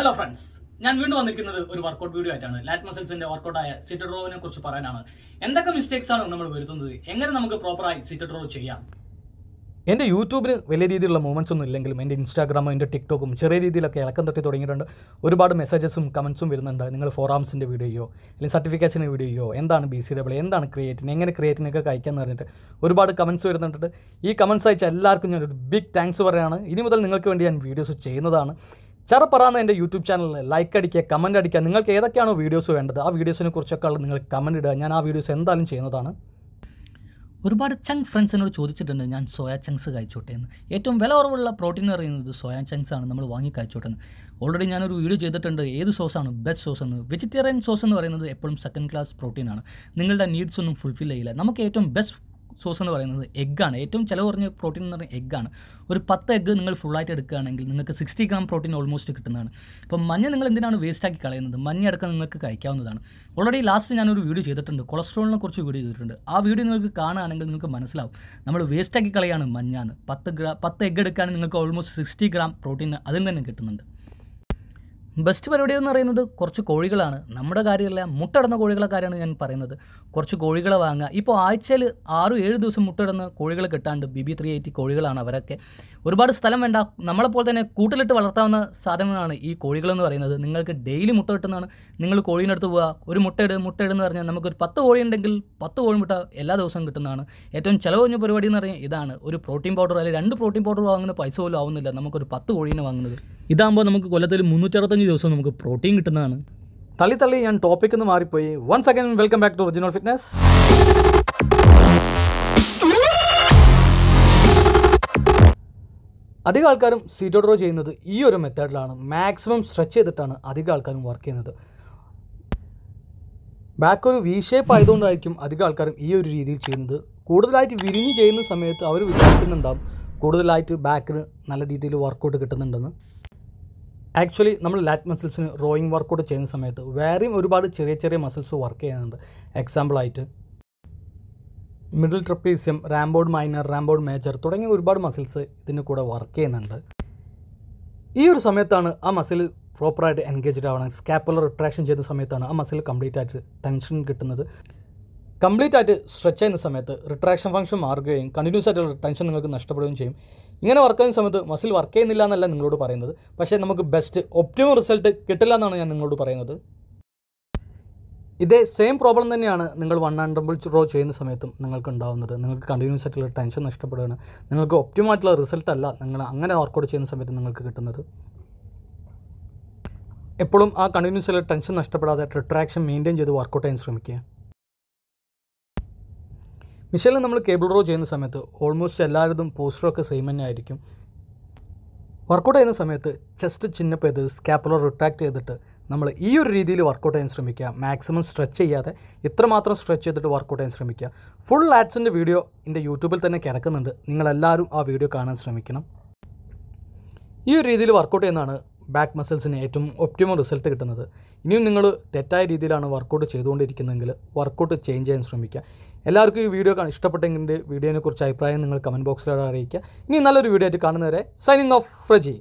hello friends ഞാൻ വീണ്ടും വന്നിരിക്കുന്നത് ഒരു വർക്കൗട്ട് വീഡിയോ ആയിട്ടാണ് ലാറ്റ് മസിൽസിന്റെ വർക്കൗട്ടായ സിറ്റഡ് റോവിനെ കുറിച്ച് പറയാനാണ് എന്തൊക്കെ മിസ്റ്റേക്സ് ആണ് നമ്മൾ വരുത്തുന്നത് എങ്ങനെ നമുക്ക് പ്രോപ്പറായി സിറ്റഡ് റോ ചെയ്യാം എൻ്റെ യൂട്യൂബിൽ വലിയ രീതിയിലുള്ള മൂവ്മെൻറ്റ്സ് ഒന്നും ഇല്ലെങ്കിലും എൻ്റെ ഇൻസ്റ്റാഗ്രാമും എൻ്റെ ടിക്ടോക്കും ചെറിയ രീതിയിലൊക്കെ ഇളക്കം തട്ടി തുടങ്ങിയിട്ടുണ്ട് ഒരുപാട് മെസ്സേജസും കമൻസും വരുന്നുണ്ട് നിങ്ങൾ ഫോറാംസിൻ്റെ വീഡിയോയോ അല്ലെങ്കിൽ സർട്ടിഫിക്കേഷൻ്റെ വീഡിയോയോ എന്താണ് ബി സി ഡബ്ല്യൂ എന്താണ് ക്രിയേറ്റിന് എങ്ങനെ ക്രിയേറ്റിനൊക്കെ എന്ന് പറഞ്ഞിട്ട് ഒരുപാട് കമൻസ് വരുന്നുണ്ട് ഈ കമൻസ് അയച്ച എല്ലാവർക്കും ഞാനൊരു ബിഗ് താങ്ക്സ് പറയുകയാണ് ഇനി മുതൽ നിങ്ങൾക്ക് വേണ്ടി ഞാൻ വീഡിയോസ് ചെയ്യുന്നതാണ് ചറപ്പറാന്ന് എൻ്റെ യൂട്യൂബ് ചാനലിൽ ലൈക്ക് അടിക്കുക കമൻറ്റ് അടിക്കുക നിങ്ങൾക്ക് ഏതൊക്കെയാണോ വീഡിയോസ് വേണ്ടത് ആ വീഡിയോസിനെ കുറിച്ചൊക്കെ ഉള്ളത് നിങ്ങൾ കമൻറ്റ് ഇടുക ഞാൻ ആ വീഡിയോസ് എന്തായാലും ചെയ്യുന്നതാണ് ഒരുപാട് ചങ്ക് ഫ്രണ്ട്സിനോട് ചോദിച്ചിട്ടുണ്ട് ഞാൻ സോയാ ചങ്ക്സ് കഴിച്ചോട്ടെ എന്ന് ഏറ്റവും വില കുറവുള്ള പ്രോട്ടീൻ എന്ന് പറയുന്നത് സോയാ ചങ്ക്സ് ആണ് നമ്മൾ വാങ്ങി കഴിച്ചോട്ടെ എന്ന് ഓൾറെഡി ഞാനൊരു വീഡിയോ ചെയ്തിട്ടുണ്ട് ഏത് സോസാണ് ബെസ്റ്റ് സോസ് എന്ന് വെജിറ്റേറിയൻ സോസ് എന്ന് പറയുന്നത് എപ്പോഴും സെക്കൻഡ് ക്ലാസ് പ്രോട്ടീനാണ് നിങ്ങളുടെ നീഡ്സ് ഒന്നും ഫുൾഫിൽ ചെയ്യില്ല നമുക്ക് ഏറ്റവും ബെസ്റ്റ് സോസ് എന്ന് പറയുന്നത് എഗ്ഗാണ് ഏറ്റവും ചിലവ് കുറഞ്ഞ പ്രോട്ടീൻ എന്ന് പറയുന്നത് എഗ്ഗാണ് ഒരു പത്ത് എഗ്ഗ് നിങ്ങൾ ഫുള്ളായിട്ട് എടുക്കുകയാണെങ്കിൽ നിങ്ങൾക്ക് സിക്സ്റ്റി ഗ്രാം പ്രോട്ടീൻ ഓൾമോസ്റ്റ് കിട്ടുന്നതാണ് അപ്പോൾ മഞ്ഞ നിങ്ങൾ എന്തിനാണ് വേസ്റ്റാക്കി കളയുന്നത് മഞ്ഞ അടക്കം നിങ്ങൾക്ക് കഴിക്കാവുന്നതാണ് ഓൾറെഡി ലാസ്റ്റ് ഞാനൊരു വീഡിയോ ചെയ്തിട്ടുണ്ട് കൊളസ്ട്രോളിനെ കുറിച്ച് വീഡിയോ ചെയ്തിട്ടുണ്ട് ആ വീഡിയോ നിങ്ങൾക്ക് കാണുകയാണെങ്കിൽ നിങ്ങൾക്ക് മനസ്സിലാവും നമ്മൾ വേസ്റ്റാക്കി കളയാണ് മഞ്ഞാണ് പത്ത് ഗ്രാ പത്ത് എഗ്ഗ് എടുക്കുകയാണെങ്കിൽ നിങ്ങൾക്ക് ഓൾമോസ്റ്റ് സിക്സ്റ്റി ഗ്രാം പ്രോട്ടീൻ അതിൽ തന്നെ കിട്ടുന്നുണ്ട് ബെസ്റ്റ് പരിപാടി എന്ന് പറയുന്നത് കുറച്ച് കോഴികളാണ് നമ്മുടെ കാര്യമല്ല മുട്ടടുന്ന കോഴികളെ കാര്യമാണ് ഞാൻ പറയുന്നത് കുറച്ച് കോഴികളെ വാങ്ങുക ഇപ്പോൾ ആഴ്ചയിൽ ആറ് ഏഴ് ദിവസം മുട്ടടുന്ന കോഴികൾ കിട്ടാണ്ട് ബി ബി ത്രീ എയ്റ്റി കോഴികളാണ് അവരൊക്കെ ഒരുപാട് സ്ഥലം വേണ്ട നമ്മളെപ്പോലെ തന്നെ കൂട്ടിലിട്ട് വളർത്താവുന്ന സാധനങ്ങളാണ് ഈ കോഴികളെന്ന് പറയുന്നത് നിങ്ങൾക്ക് ഡെയിലി മുട്ട കിട്ടുന്നതാണ് നിങ്ങൾ കോഴീനടുത്ത് പോവുക ഒരു മുട്ടയിട് മുട്ടയിടുന്ന് പറഞ്ഞാൽ നമുക്കൊരു പത്ത് കോഴി ഉണ്ടെങ്കിൽ പത്ത് കോഴി മുട്ട എല്ലാ ദിവസവും കിട്ടുന്നതാണ് ഏറ്റവും ചിലവ് കുറഞ്ഞ പരിപാടി എന്ന് പറഞ്ഞാൽ ഇതാണ് ഒരു പ്രോട്ടീൻ പൗഡർ അല്ലെങ്കിൽ രണ്ട് പ്രോട്ടീൻ പൗഡർ വാങ്ങുന്ന പൈസ പോലും ആവുന്നില്ല നമുക്കൊരു പത്ത് കോഴീനെ വാങ്ങുന്നത് ഇതാകുമ്പോൾ നമുക്ക് കൊല്ലത്തിൽ അറുപത്തഞ്ച് ദിവസം നമുക്ക് പ്രോട്ടീൻ കിട്ടുന്നതാണ് തള്ളി തള്ളി ഞാൻ ടോപ്പിക്കിൽ നിന്ന് മാറിപ്പോയി once second welcome back to original fitness അധികം ആൾക്കാരും സീറ്റ് ഡ്രോ ചെയ്യുന്നത് ഈ ഒരു മെത്തേഡിലാണ് മാക്സിമം സ്ട്രെച്ച് ചെയ്തിട്ടാണ് അധികം ആൾക്കാരും വർക്ക് ചെയ്യുന്നത് ബാക്ക് ഒരു വി ഷേപ്പ് ആയതുകൊണ്ടായിരിക്കും അധികം ആൾക്കാരും ഈ ഒരു രീതിയിൽ ചെയ്യുന്നത് കൂടുതലായിട്ട് വിരിഞ്ഞ് ചെയ്യുന്ന സമയത്ത് അവർ വിചാരിക്കുന്നുണ്ടാവും കൂടുതലായിട്ട് ബാക്കിന് നല്ല രീതിയിൽ വർക്കൗട്ട് കിട്ടുന്നുണ്ടെന്ന് ആക്ച്വലി നമ്മൾ ലാറ്റ് മസിൽസിന് റോയിങ് വർക്കൗട്ട് ചെയ്യുന്ന സമയത്ത് വേറെയും ഒരുപാട് ചെറിയ ചെറിയ മസിൽസ് വർക്ക് ചെയ്യുന്നുണ്ട് എക്സാമ്പിളായിട്ട് middle trapezium rhomboid minor rhomboid major തുടങ്ങിയ ഒരുപാട് മസിൽസ് ഇതിന് കൂടെ വർക്ക് ചെയ്യുന്നുണ്ട് ഈ ഒരു സമയത്താണ് ആ മസിൽ പ്രോപ്പറായിട്ട് എൻഗേജ്ഡ് ആവണം സ്കാപ്പുലർ റിട്രാക്ഷൻ ചെയ്ത സമയത്താണ് ആ മസിൽ കംപ്ലീറ്റ് ആയിട്ട് ടെൻഷൻ കിട്ടുന്നത് കംപ്ലീറ്റ് ആയിട്ട് സ്ട്രെച്ച് ചെയ്യുന്ന സമയത്ത് റിട്രാക്ഷൻ ഫംഗ്ഷൻ മാറുകയും കണ്ടിന്യൂസ് ആയിട്ടുള്ള ടെൻഷൻ നിങ്ങൾക്ക് നഷ്ടപ്പെടുകയും ചെയ്യും ഇങ്ങനെ വർക്ക് ചെയ്യുന്ന സമയത്ത് മസിൽ വർക്ക് ചെയ്യുന്നില്ല എന്നല്ല നിങ്ങളോട് പറയുന്നത് പക്ഷേ നമുക്ക് ബെസ്റ്റ് ഒപ്റ്റിമം റിസൾട്ട് കിട്ടില്ല എന്നാണ് ഞാൻ നിങ്ങളോട് പറയുന്നത് ഇതേ സെയിം പ്രോബ്ലം തന്നെയാണ് നിങ്ങൾ വൺ ആൻഡ് ഡബിൾ റോ ചെയ്യുന്ന സമയത്തും നിങ്ങൾക്ക് ഉണ്ടാവുന്നത് നിങ്ങൾക്ക് കണ്ടിന്യൂസ് ആയിട്ടുള്ള ടെൻഷൻ നഷ്ടപ്പെടുകയാണ് നിങ്ങൾക്ക് ആയിട്ടുള്ള റിസൾട്ട് അല്ല നിങ്ങൾ അങ്ങനെ വർക്കൗട്ട് ചെയ്യുന്ന സമയത്ത് നിങ്ങൾക്ക് കിട്ടുന്നത് എപ്പോഴും ആ കണ്ടിന്യൂസ് ആയിട്ടുള്ള ടെൻഷൻ നഷ്ടപ്പെടാതെ റിട്രാക്ഷൻ മെയിൻറ്റെയിൻ ചെയ്ത് വർക്കൗട്ട് ചെയ്യാൻ ശ്രമിക്കുക മിഷനിൽ നമ്മൾ കേബിൾ റോ ചെയ്യുന്ന സമയത്ത് ഓൾമോസ്റ്റ് എല്ലാവരും പോസ്റ്ററൊക്കെ സെയിം തന്നെ ആയിരിക്കും വർക്കൗട്ട് ചെയ്യുന്ന സമയത്ത് ചെസ്റ്റ് ചിന്നപ്പ് ചെയ്ത് സ്കാപ്പുലർ റിട്രാക്ട് ചെയ്തിട്ട് നമ്മൾ ഈ ഒരു രീതിയിൽ വർക്കൗട്ട് ചെയ്യാൻ ശ്രമിക്കുക മാക്സിമം സ്ട്രെച്ച് ചെയ്യാതെ ഇത്രമാത്രം സ്ട്രെച്ച് ചെയ്തിട്ട് വർക്കൗട്ട് ചെയ്യാൻ ശ്രമിക്കുക ഫുൾ ആഡ്സിൻ്റെ വീഡിയോ എൻ്റെ യൂട്യൂബിൽ തന്നെ കിടക്കുന്നുണ്ട് നിങ്ങളെല്ലാവരും ആ വീഡിയോ കാണാൻ ശ്രമിക്കണം ഈ ഒരു രീതിയിൽ വർക്കൗട്ട് ചെയ്യുന്നതാണ് ബാക്ക് മസിൽസിന് ഏറ്റവും ഒപ്റ്റിമം റിസൾട്ട് കിട്ടുന്നത് ഇനിയും നിങ്ങൾ തെറ്റായ രീതിയിലാണ് വർക്കൗട്ട് ചെയ്തുകൊണ്ടിരിക്കുന്നതെങ്കിൽ വർക്കൗട്ട് ചേഞ്ച് ചെയ്യാൻ ശ്രമിക്കുക എല്ലാവർക്കും ഈ വീഡിയോ ഇഷ്ടപ്പെട്ടെങ്കിൽ വീഡിയോനെക്കുറിച്ച് അഭിപ്രായം നിങ്ങൾ കമൻറ്റ് ബോക്സിലൂടെ അറിയിക്കുക ഇനി നല്ലൊരു വീഡിയോ ആയിട്ട് കാണുന്നവരെ സൈനിങ് ഓഫ് ഫ്രജി